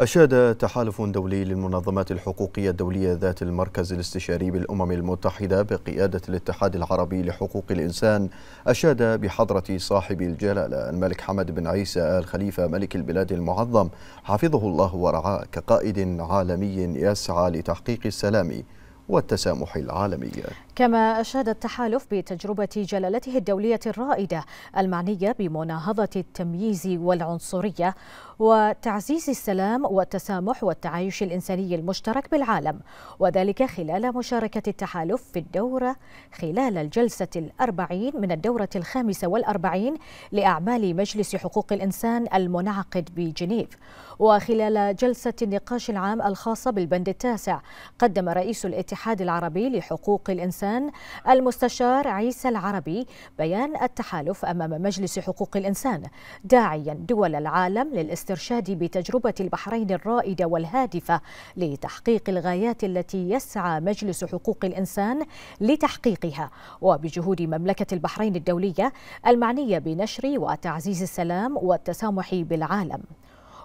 أشاد تحالف دولي للمنظمات الحقوقية الدولية ذات المركز الاستشاري بالأمم المتحدة بقيادة الاتحاد العربي لحقوق الإنسان أشاد بحضرة صاحب الجلالة الملك حمد بن عيسى آل خليفة ملك البلاد المعظم حفظه الله ورعاه كقائد عالمي يسعى لتحقيق السلام والتسامح العالمي كما أشاد التحالف بتجربة جلالته الدولية الرائدة المعنية بمناهضة التمييز والعنصرية وتعزيز السلام والتسامح والتعايش الإنساني المشترك بالعالم وذلك خلال مشاركة التحالف في الدورة خلال الجلسة الأربعين من الدورة الخامسة والأربعين لأعمال مجلس حقوق الإنسان المنعقد بجنيف وخلال جلسة النقاش العام الخاصة بالبند التاسع قدم رئيس الاتحاد الاتحاد العربي لحقوق الإنسان المستشار عيسى العربي بيان التحالف أمام مجلس حقوق الإنسان داعيا دول العالم للاسترشاد بتجربة البحرين الرائدة والهادفة لتحقيق الغايات التي يسعى مجلس حقوق الإنسان لتحقيقها وبجهود مملكة البحرين الدولية المعنية بنشر وتعزيز السلام والتسامح بالعالم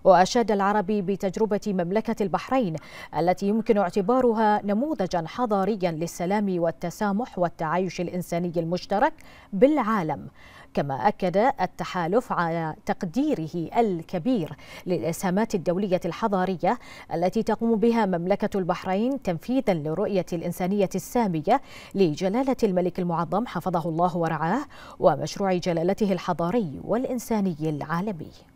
وأشاد العربي بتجربة مملكة البحرين التي يمكن اعتبارها نموذجا حضاريا للسلام والتسامح والتعايش الإنساني المشترك بالعالم كما أكد التحالف على تقديره الكبير للإسهامات الدولية الحضارية التي تقوم بها مملكة البحرين تنفيذا لرؤية الإنسانية السامية لجلالة الملك المعظم حفظه الله ورعاه ومشروع جلالته الحضاري والإنساني العالمي